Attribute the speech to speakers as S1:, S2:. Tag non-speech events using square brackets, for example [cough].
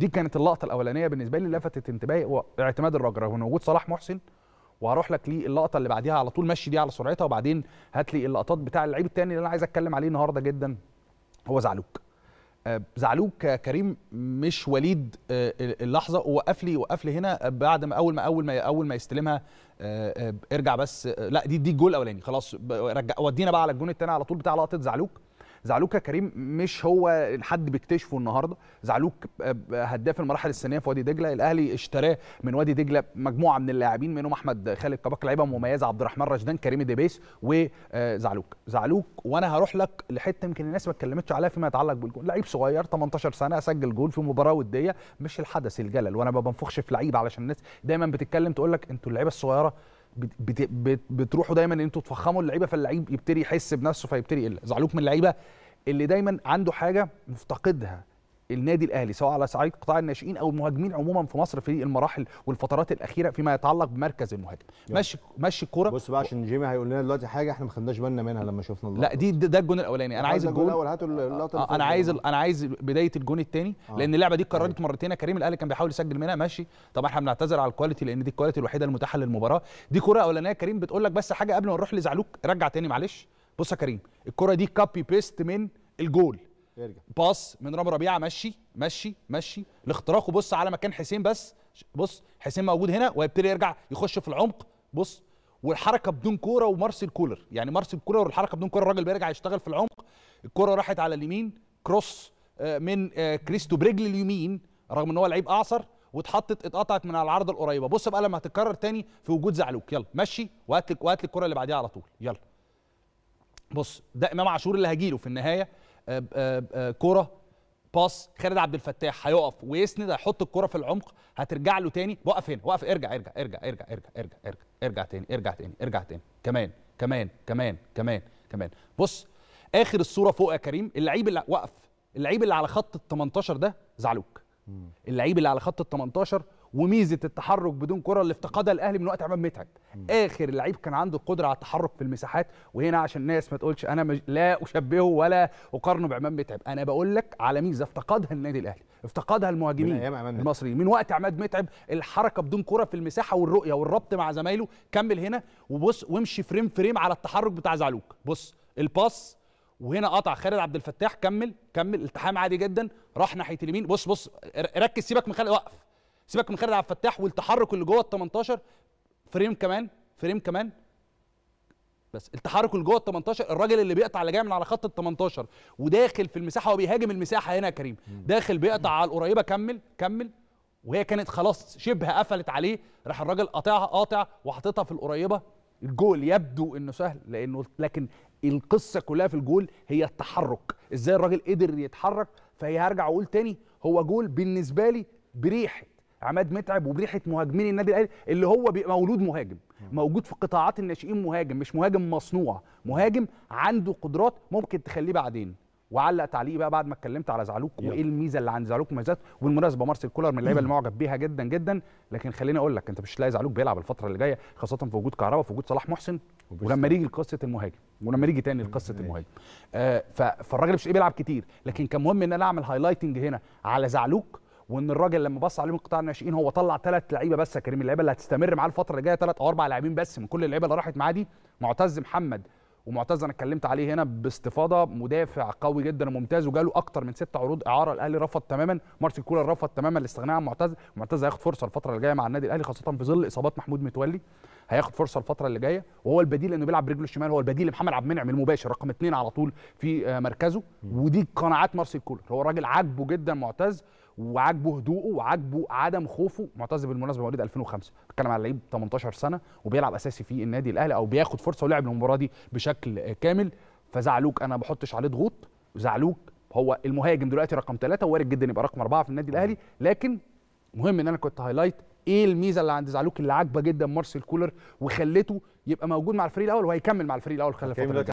S1: دي كانت اللقطه الاولانيه بالنسبه لي لفتت انتباهي اعتماد الراجل رغم وجود صلاح محسن وهروح لك للقطه اللي بعديها على طول مشي دي على سرعتها وبعدين هات لي اللقطات بتاع اللعيب التاني اللي انا عايز اتكلم عليه النهارده جدا هو زعلوك آه، زعلوك كريم مش وليد آه، اللحظه وقف لي وقف لي هنا بعد ما اول ما اول ما اول ما يستلمها آه، ارجع بس لا دي دي الجول الاولاني خلاص ودينا بقى على الجون الثاني على طول بتاع لقطه زعلوك زعلوك يا كريم مش هو حد بيكتشفه النهارده زعلوك هداف المراحل السنيه في وادي دجله الاهلي اشتراه من وادي دجله مجموعه من اللاعبين منهم احمد خالد كباك لعيبه مميزه عبد الرحمن رشدان كريم ديبيس وزعلوك آه، زعلوك وانا هروح لك لحته يمكن الناس ما اتكلمتش عليها فيما يتعلق بالجول لعيب صغير 18 سنه سجل جول في مباراه وديه مش الحدث الجلل وانا ما بنفخش في لعيب علشان الناس دايما بتتكلم تقول لك انتوا اللعيبه الصغيره بت بت بتروحوا دايما ان انتوا تفخموا اللعيبه فاللعيب يبتدي يحس بنفسه فيبتدي يقل زعلوك من اللعيبه اللي دايما عنده حاجه مفتقدها النادي الاهلي سواء على صعيد قطاع الناشئين او المهاجمين عموما في مصر في المراحل والفترات الاخيره فيما يتعلق بمركز المهاجم ماشي ماشي الكوره بص بقى عشان جيمي هيقول لنا دلوقتي حاجه احنا ما خدناش بالنا منها لما شفنا اللقطه لا دي ده الجون الاولاني انا آه، عايز الجون الاول هاتوا آه، اللقطه آه، انا عايز انا عايز بدايه الجون الثاني آه. لان اللعبه دي اتكررت طيب. مرتين كريم الاهلي كان بيحاول يسجل منها ماشي طب احنا بنعتذر على الكواليتي لان دي الكواليتي الوحيده المتاحه للمباراه دي كوره اولانيه كريم بتقول لك بس حاجه قبل ما نروح لزعلوك رجع تاني معلش بص يا كريم الكوره دي كابي بيست من الجول ارجع باص من رامي ربيعه مشي مشي مشي الاختراق وبص على مكان حسين بس بص حسين موجود هنا ويبتدي يرجع يخش في العمق بص والحركه بدون كوره ومارسيل كولر يعني مارسيل كولر والحركه بدون كوره الراجل بيرجع يشتغل في العمق الكوره راحت على اليمين كروس آه، من آه، كريستو برجل اليمين رغم ان هو لعيب اعصر واتحطت اتقطعت من على العارضه القريبه بص بقى لما هتتكرر تاني في وجود زعلوك يلا مشي وهات لك وهات لك الكره اللي بعديها على طول يلا بص ده امام عاشور اللي هجيله في النهايه آه، آه، آه، كوره باص خالد عبد الفتاح هيقف ويسند هيحط الكرة في العمق هترجع له تاني وقف هنا وقف ارجع ارجع ارجع ارجع ارجع ارجع ارجع ارجع تاني ارجع تاني ارجع تاني كمان كمان كمان كمان كمان بص اخر الصوره فوق يا كريم اللعيب اللي وقف اللعيب اللي على خط ال 18 ده زعلوك اللعيب اللي على خط ال 18 وميزه التحرك بدون كره اللي افتقدها الاهلي من وقت عماد متعب اخر لعيب كان عنده القدره على التحرك في المساحات وهنا عشان الناس ما تقولش انا مج... لا اشبهه ولا اقارنه بعماد متعب انا بقول لك على ميزه افتقدها النادي الاهلي افتقدها المهاجمين من المصريين من وقت عماد متعب الحركه بدون كره في المساحه والرؤيه والربط مع زمايله كمل هنا وبص وامشي فريم فريم على التحرك بتاع زعلوك بص الباص وهنا قطع خالد عبد الفتاح كمل كمل التحام عادي جدا راح ناحيه اليمين بص بص ركز سيبك من خالد وقف سيبك من خالد عبد الفتاح والتحرك اللي جوه ال 18 فريم كمان فريم كمان بس التحرك اللي جوه ال 18 الراجل اللي بيقطع اللي جاي من على خط ال 18 وداخل في المساحه وبيهاجم المساحه هنا يا كريم داخل بيقطع على القريبه كمل كمل وهي كانت خلاص شبه قفلت عليه راح الراجل قاطعها قاطع وحاططها في القريبه الجول يبدو انه سهل لانه لكن القصه كلها في الجول هي التحرك ازاي الراجل قدر يتحرك فهي هرجع اقول تاني هو جول بالنسبه لي بريحه عماد متعب وبريحه مهاجمين النادي الاهلي اللي هو بيبقى مولود مهاجم موجود في قطاعات الناشئين مهاجم مش مهاجم مصنوع مهاجم عنده قدرات ممكن تخليه بعدين وعلق تعليق بقى بعد ما اتكلمت على زعلوك وايه الميزه اللي عند زعلوك مميزات وبالمناسبه مارسيل كولر من اللعيبه [clears throat] اللي معجب بيها جدا جدا لكن خليني اقول لك انت مش هتلاقي زعلوك بيلعب الفتره اللي جايه خاصه في وجود كهربا في وجود صلاح محسن ولما يجي لقصه المهاجم ولما يجي تاني لقصه المهاجم آه فالراجل مش بيلعب كتير لكن كان مهم ان انا اعمل هايلايتنج هنا على زعلوك وان الراجل لما بص عليهم قطاع الناشئين هو طلع ثلاث لعيبه بس يا كريم اللعيبه اللي هتستمر معاه الفتره اللي جايه ثلاث او اربع لاعبين بس من كل اللعيبه اللي راحت معاه دي معتز محمد ومعتز انا اتكلمت عليه هنا باستفاضه مدافع قوي جدا وممتاز وجاله اكتر من ست عروض اعاره الاهلي رفض تماما مارسيل كولر رفض تماما الاستغناء عن معتز معتز هياخد فرصه الفتره اللي جايه مع النادي الاهلي خاصه في ظل اصابات محمود متولي هياخد فرصه الفتره اللي جايه وهو البديل انه بيلعب برجله الشمال هو البديل لمحمد عبد المنعم المباشر رقم اثنين على طول في آه، مركزه ودي قناعات مارسيل كولر هو راجل عاجبه جدا معتز وعاجبه هدوءه وعاجبه عدم خوفه معتز بالمناسبه مواليد 2005 بتكلم على لعيب 18 سنه وبيلعب اساسي في النادي الاهلي او بياخد فرصه ولعب المباراه دي بشكل كامل فزعلوك انا ما بحطش عليه ضغوط زعلوك هو المهاجم دلوقتي رقم ثلاثه وارد جدا يبقى رقم اربعه في النادي الاهلي لكن مهم ان انا كنت هايلايت ايه الميزه اللي عند زعلوك اللي عاجبه جدا مارسيل كولر وخلته يبقى موجود مع الفريق الاول وهيكمل مع الفريق الاول خلال الفتره